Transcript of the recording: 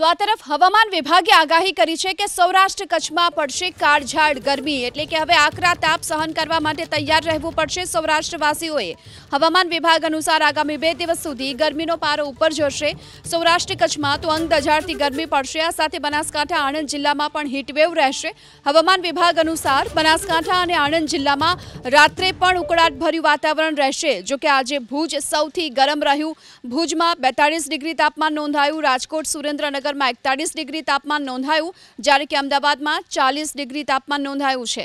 તમારા તરફ હવામાન વિભાગે આગાહી કરી છે કે સૌરાષ્ટ્ર કચ્છમાં પડશે કારજાડ ગરમી એટલે કે હવે આકરા તાપ સહન કરવા માટે તૈયાર રહેવું પડશે સૌરાષ્ટ્રવાસીઓએ હવામાન વિભાગ અનુસાર આગામી બે દિવસ સુધી ગરમીનો પાર ઉપર જશે સૌરાષ્ટ્ર કચ્છમાં તો અંત હજાર થી ગરમી પડશે આ સાથે બનાસકાંઠા આણંદ જિલ્લામાં પણ હીટ વેવ રહેશે હવામાન વિભાગ અનુસાર બનાસકાંઠા અને આણંદ જિલ્લામાં રાત્રે પણ ઉકળાદ ભર્યું વાતાવરણ રહેશે જો કે આજે ભુજ સૌથી ગરમ રહ્યું ભુજમાં 42 ડિગ્રી તાપમાન નોંધાયું રાજકોટ સુરેન્દ્રનગર ભાવનગરમાં એકતાલીસ ડિગ્રી તાપમાન નોંધાયું જ્યારે કે અમદાવાદમાં ચાલીસ ડિગ્રી તાપમાન નોંધાયું છે